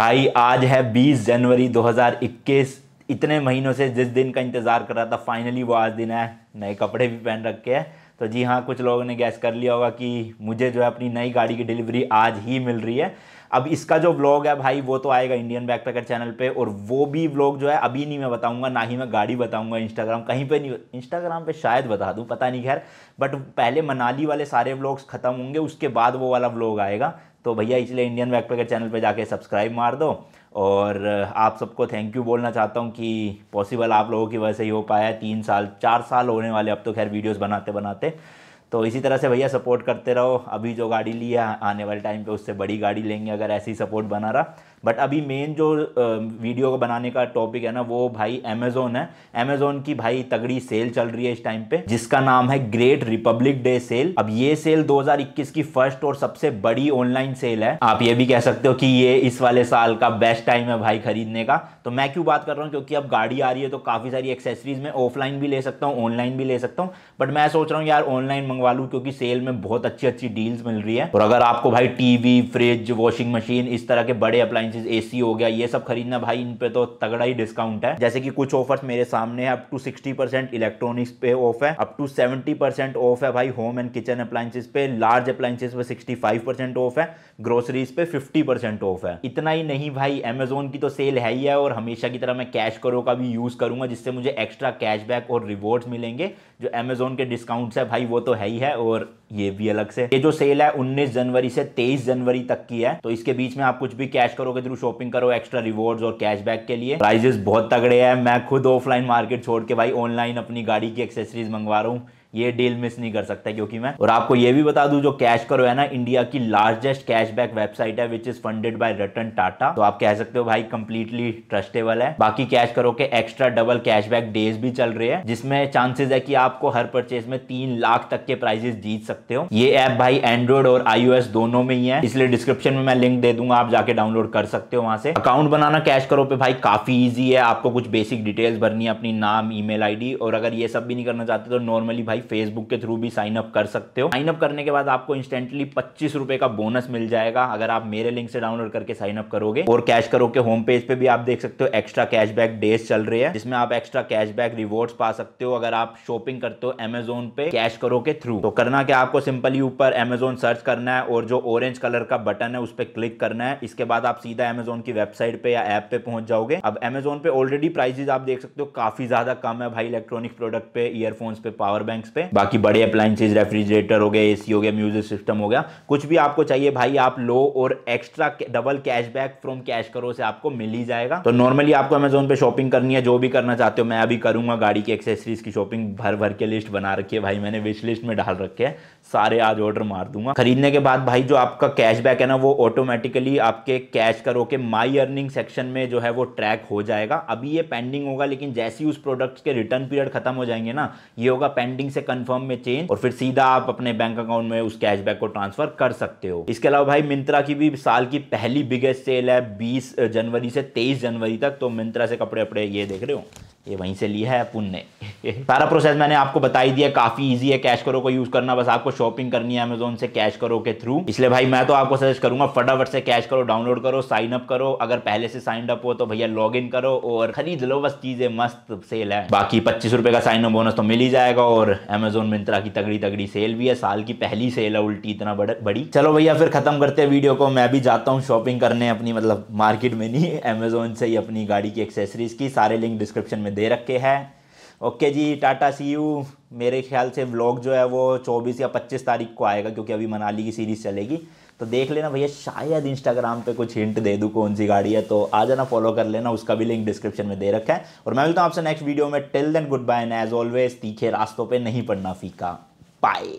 भाई आज है 20 जनवरी 2021 इतने महीनों से जिस दिन का इंतज़ार कर रहा था फाइनली वो आज दिन है नए कपड़े भी पहन रखे हैं तो जी हाँ कुछ लोगों ने गैस कर लिया होगा कि मुझे जो है अपनी नई गाड़ी की डिलीवरी आज ही मिल रही है अब इसका जो व्लॉग है भाई वो तो आएगा इंडियन बैकपैकर चैनल पे और वो भी व्लॉग जो है अभी नहीं मैं बताऊंगा ना ही मैं गाड़ी बताऊंगा इंस्टाग्राम कहीं पे नहीं इंस्टाग्राम पे शायद बता दूं पता नहीं खैर बट पहले मनाली वाले सारे व्लॉग्स खत्म होंगे उसके बाद वो वाला व्लॉग आएगा तो भैया इसलिए इंडियन बैकपैकर चैनल पर जाके सब्सक्राइब मार दो और आप सबको थैंक यू बोलना चाहता हूँ कि पॉसिबल आप लोगों की वजह से ही हो पाया है तीन साल चार साल होने वाले अब तो खैर वीडियोस बनाते बनाते तो इसी तरह से भैया सपोर्ट करते रहो अभी जो गाड़ी ली है आने वाले टाइम पे उससे बड़ी गाड़ी लेंगे अगर ऐसी सपोर्ट बना रहा बट अभी मेन जो वीडियो को बनाने का टॉपिक है ना वो भाई अमेजोन है अमेजोन की भाई तगड़ी सेल चल रही है इस टाइम पे जिसका नाम है ग्रेट रिपब्लिक डे सेल अब ये सेल 2021 की फर्स्ट और सबसे बड़ी ऑनलाइन सेल है आप ये भी कह सकते हो कि ये इस वाले साल का बेस्ट टाइम है भाई खरीदने का तो मैं क्यों बात कर रहा हूँ क्योंकि अब गाड़ी आ रही है तो काफ़ी सारी एक्सेसरीज में ऑफलाइन भी ले सकता हूँ ऑनलाइन भी ले सकता हूँ बट मैं सोच रहा हूँ यार ऑनलाइन मंगवा लू क्योंकि सेल में बहुत अच्छी अच्छी डील्स मिल रही है और अगर आपको भाई टीवी फ्रिज वॉशिंग मशीन इस तरह के बड़े अप्लाइंस अप्लायंसेज एसी हो गया ये सब खरीदना भाई इन पे तो तगड़ा ही डिस्काउंट है जैसे कि कुछ ऑफर्स मेरे सामने up to sixty percent electronics पे ऑफ है up to seventy percent off है भाई होम एंड किचन अप्लायंसेज पे लार्ज अप्लायंसेज पे सिक्सटी फाइव परसेंट ऑफ है ग्रोसरीज पे फिफ्टी परसेंट ऑफ है इतना ही नहीं भाई अमेजोन की तो सेल है ही है और हमेशा की तरह मैं कैश करो का भी यूज करूंगा जिससे मुझे एक्स्ट्रा कैशबैक और रिवॉर्ड्स मिलेंगे जो अमेजोन के डिस्काउंट्स है भाई वो तो है ही है और ये भी अलग से ये जो सेल है 19 जनवरी से 23 जनवरी तक की है तो इसके बीच में आप कुछ भी कैश करोगे थ्रू शॉपिंग करो एक्स्ट्रा रिवॉर्ड्स और कैशबैक के लिए प्राइजेस बहुत तगड़े हैं मैं खुद ऑफलाइन मार्केट छोड़ के भाई ऑनलाइन अपनी गाड़ी की एक्सेसरीज मंगवा रहा हूँ ये डील मिस नहीं कर सकता क्योंकि मैं और आपको ये भी बता दूं जो कैश करो है ना इंडिया की लार्जेस्ट कैशबैक वेबसाइट है which is funded by Ratan Tata तो आप कह सकते हो भाई कंप्लीटली ट्रस्टेबल है बाकी कैश करो के एक्स्ट्रा डबल कैशबैक डेज भी चल रहे हैं जिसमें चांसेस है कि आपको हर परचेज में तीन लाख तक के प्राइजेस जीत सकते हो ये ऐप भाई एंड्रॉइड और आईओएस दोनों में ही है इसलिए डिस्क्रिप्शन में मैं लिंक दे दूंगा आप जाके डाउनलोड कर सकते हो वहां से अकाउंट बनाना कैश करो पे भाई काफी ईजी है आपको कुछ बेसिक डिटेल्स भरनी है अपनी नाम ई मेल और अगर ये सब भी नहीं करना चाहते तो नॉर्मली भाई फेसबुक के थ्रू भी साइन अप कर सकते हो साइन अप करने के बाद आपको इंस्टेंटली पच्चीस रुपए का बोनस मिल जाएगा अगर आप मेरे लिंक से डाउनलोड करके साइन अप करोगे और कैश करो के होम पेज पे भी आप देख सकते हो एक्स्ट्रा कैशबैक डेज चल रही है जिसमें आप एक्स्ट्रा कैशबैक रिवॉर्ड्स पा सकते हो अगर आप शॉपिंग करते हो एमेजोन पे कैश करो के थ्रू तो करना क्या आपको सिंपली ऊपर एमेजोन सर्च करना है और जो ऑरेंज कलर का बटन है उस पर क्लिक करना है इसके बाद आप सीधा एमेजोन की वेबसाइट पे या ऐप पे पहुंच जाओगे अब एमेजोन पे ऑलरेडी प्राइजेस आप देख सकते हो काफी ज्यादा कम है भाई इलेक्ट्रॉनिक प्रोडक्ट पे ईयरफोन्स पे पावर बैंक पे बाकी बड़े अप्लाइंसेज रेफ्रिजरेटर हो गया एसी हो गया म्यूजिक सिस्टम हो गया कुछ भी आपको चाहिए भाई आप लो और extra double cashback from CashKaro से आपको मिल ही जाएगा तो नॉर्मली आपको अमेजोन पे शॉपिंग करनी है जो भी करना चाहते हो मैं अभी करूंगा गाड़ी की एक्सेसरीज की शॉपिंग भर भर के लिस्ट बना रखी है भाई मैंने विश लिस्ट में डाल रखे हैं सारे आज ऑर्डर मार दूंगा खरीदने के बाद भाई जो आपका कैशबैक है ना वो ऑटोमेटिकली आपके कैश करो के माई अर्निंग सेक्शन में जो है वो ट्रैक हो जाएगा अभी ये पेंडिंग होगा लेकिन जैसे ही उस प्रोडक्ट के रिटर्न पीरियड खत्म हो जाएंगे ना ये होगा पेंडिंग से कंफर्म में चेंज और फिर सीधा आप अपने बैंक अकाउंट में उस कैशबैक को ट्रांसफर कर सकते हो इसके अलावा भाई मिंत्रा की भी साल की पहली बिगेस्ट सेल है बीस जनवरी से तेईस जनवरी तक तो मिंत्रा से कपड़े अपड़े ये देख रहे हो ये वहीं से लिया है ने सारा प्रोसेस मैंने आपको बता ही दिया काफ़ी इजी है कैश करो को यूज़ करना बस आपको शॉपिंग करनी है अमेजोन से कैश करो के थ्रू इसलिए भाई मैं तो आपको सजेस्ट करूंगा फटाफट से कैश करो डाउनलोड करो साइन अप करो अगर पहले से साइन अप हो तो भैया लॉग इन करो और खरीद लो बस चीज़ें मस्त सेल है बाकी पच्चीस का साइन अप बोनस तो मिल ही जाएगा और अमेजोन मिंत्रा की तगड़ी तगड़ी सेल भी है साल की पहली सेल है उल्टी इतना बड़ी चलो भैया फिर खत्म करते वीडियो को मैं भी जाता हूँ शॉपिंग करने अपनी मतलब मार्केट में नहीं अमेजोन से ही अपनी गाड़ी की एक्सेसरीज की सारे लिंक डिस्क्रिप्शन में में दे रखे हैं ओके जी टाटा सी यू मेरे ख्याल से व्लॉग जो है वो 24 या 25 तारीख को आएगा क्योंकि अभी मनाली की सीरीज़ चलेगी तो देख लेना भैया शायद इंस्टाग्राम पे कुछ हिंट दे दूँ कौन सी गाड़ी है तो आ जाना फॉलो कर लेना उसका भी लिंक डिस्क्रिप्शन में दे रखा है और मैं मिलता हूँ आपसे नेक्स्ट वीडियो में till then goodbye and as always तीखे रास्तों पर नहीं पढ़ना फीका बाय